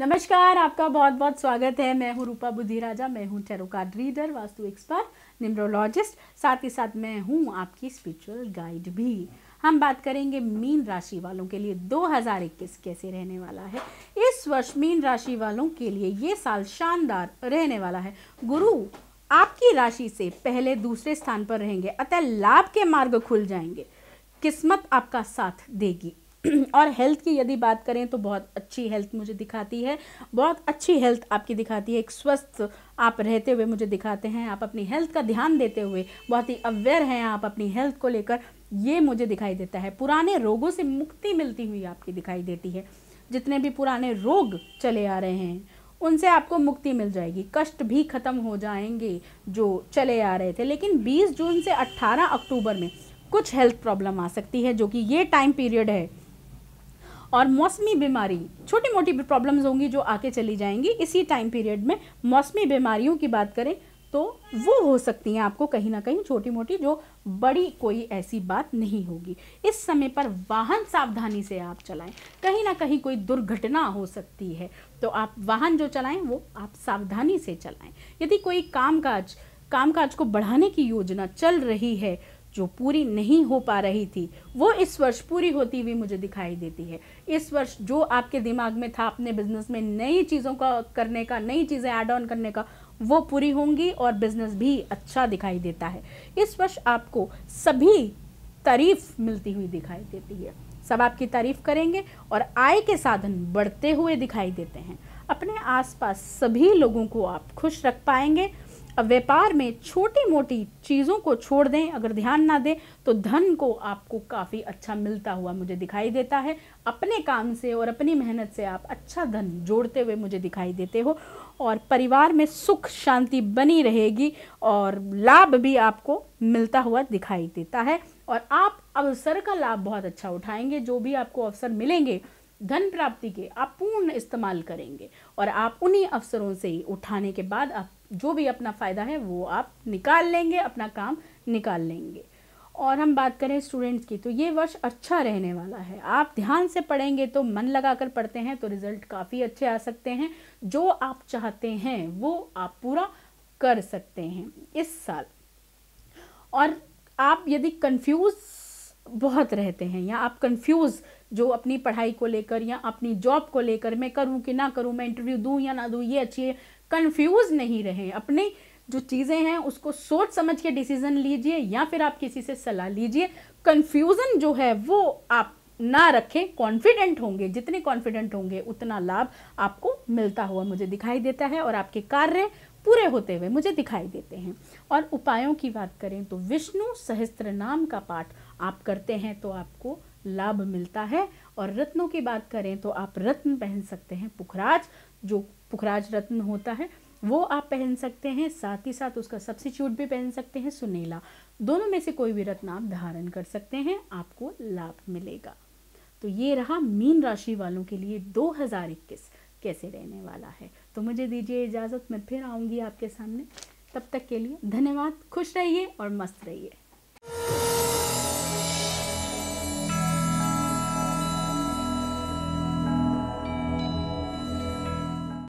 नमस्कार आपका बहुत बहुत स्वागत है मैं हूँ रूपा बुद्धि राजा मैं हूँ tarot card reader vastu expert numerologist साथ ही साथ मैं हूँ आपकी स्पिरिचुअल गाइड भी हम बात करेंगे मीन राशि वालों के लिए 2021 कैसे रहने वाला है इस वर्ष मीन राशि वालों के लिए ये साल शानदार रहने वाला है गुरु आपकी राशि से पहले दूसरे स्थान पर रहेंगे अतः लाभ के मार्ग खुल जाएंगे किस्मत आपका साथ देगी और हेल्थ की यदि बात करें तो बहुत अच्छी हेल्थ मुझे दिखाती है बहुत अच्छी हेल्थ आपकी दिखाती है एक स्वस्थ आप रहते हुए मुझे दिखाते हैं आप अपनी हेल्थ का ध्यान देते हुए बहुत ही अवेयर हैं आप अपनी हेल्थ को लेकर ये मुझे दिखाई देता है पुराने रोगों से मुक्ति मिलती हुई आपकी दिखाई देती है जितने भी पुराने रोग चले आ रहे हैं उनसे आपको मुक्ति मिल जाएगी कष्ट भी ख़त्म हो जाएंगे जो चले आ रहे थे लेकिन 20 जून से 18 अक्टूबर में कुछ हेल्थ प्रॉब्लम आ सकती है जो कि ये टाइम पीरियड है और मौसमी बीमारी छोटी मोटी प्रॉब्लम्स होंगी जो आके चली जाएंगी इसी टाइम पीरियड में मौसमी बीमारियों की बात करें तो वो हो सकती हैं आपको कहीं ना कहीं छोटी मोटी जो बड़ी कोई ऐसी बात नहीं होगी इस समय पर वाहन सावधानी से आप चलाएं कहीं ना कहीं कोई दुर्घटना हो सकती है तो आप वाहन जो चलाएं वो आप सावधानी से चलाएं यदि कोई कामकाज कामकाज को बढ़ाने की योजना चल रही है जो पूरी नहीं हो पा रही थी वो इस वर्ष पूरी होती हुई मुझे दिखाई देती है इस वर्ष जो आपके दिमाग में था अपने बिजनेस में नई चीज़ों का करने का नई चीज़ें ऐड ऑन करने का वो पूरी होंगी और बिजनेस भी अच्छा दिखाई देता है इस वर्ष आपको सभी तारीफ मिलती हुई दिखाई देती है सब आपकी तारीफ करेंगे और आय के साधन बढ़ते हुए दिखाई देते हैं अपने आसपास सभी लोगों को आप खुश रख पाएंगे अब व्यापार में छोटी मोटी चीज़ों को छोड़ दें अगर ध्यान ना दें तो धन को आपको काफ़ी अच्छा मिलता हुआ मुझे दिखाई देता है अपने काम से और अपनी मेहनत से आप अच्छा धन जोड़ते हुए मुझे दिखाई देते हो और परिवार में सुख शांति बनी रहेगी और लाभ भी आपको मिलता हुआ दिखाई देता है और आप अवसर का लाभ बहुत अच्छा उठाएंगे जो भी आपको अवसर मिलेंगे धन प्राप्ति के आप पूर्ण इस्तेमाल करेंगे और आप उन्हीं अवसरों से ही उठाने के बाद आप जो भी अपना फ़ायदा है वो आप निकाल लेंगे अपना काम निकाल लेंगे और हम बात करें स्टूडेंट्स की तो ये वर्ष अच्छा रहने वाला है आप ध्यान से पढ़ेंगे तो मन लगाकर पढ़ते हैं तो रिज़ल्ट काफ़ी अच्छे आ सकते हैं जो आप चाहते हैं वो आप पूरा कर सकते हैं इस साल और आप यदि कंफ्यूज बहुत रहते हैं या आप कंफ्यूज जो अपनी पढ़ाई को लेकर या अपनी जॉब को लेकर मैं करूं कि ना करूं मैं इंटरव्यू दूं या ना दूं ये अच्छी कंफ्यूज नहीं रहें अपने जो चीज़ें हैं उसको सोच समझ के डिसीज़न लीजिए या फिर आप किसी से सलाह लीजिए कंफ्यूज़न जो है वो आप ना रखें कॉन्फिडेंट होंगे जितने कॉन्फिडेंट होंगे उतना लाभ आपको मिलता हुआ मुझे दिखाई देता है और आपके कार्य पूरे होते हुए मुझे दिखाई देते हैं और उपायों की बात करें तो विष्णु सहस्त्र नाम का पाठ आप करते हैं तो आपको लाभ मिलता है और रत्नों की बात करें तो आप रत्न पहन सकते हैं पुखराज जो पुखराज रत्न होता है वो आप पहन सकते हैं साथ ही साथ उसका सब्सिट्यूट भी पहन सकते हैं सुनेला दोनों में से कोई भी रत्न आप धारण कर सकते हैं आपको लाभ मिलेगा तो ये रहा मीन राशि वालों के लिए 2021 कैसे रहने वाला है तो मुझे दीजिए इजाज़त मैं फिर आऊँगी आपके सामने तब तक के लिए धन्यवाद खुश रहिए और मस्त रहिए